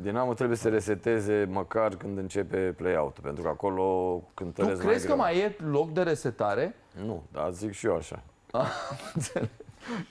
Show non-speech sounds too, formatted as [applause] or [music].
Dinamo trebuie să reseteze măcar când începe play-out, pentru că acolo când Tu crezi mai că greu. mai e loc de resetare? Nu, dar zic și eu așa. Ah, [laughs]